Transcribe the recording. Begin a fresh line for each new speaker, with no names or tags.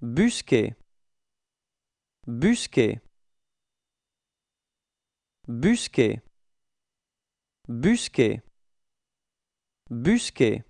Busque. Busquer. Busquer. Busquer. Busque.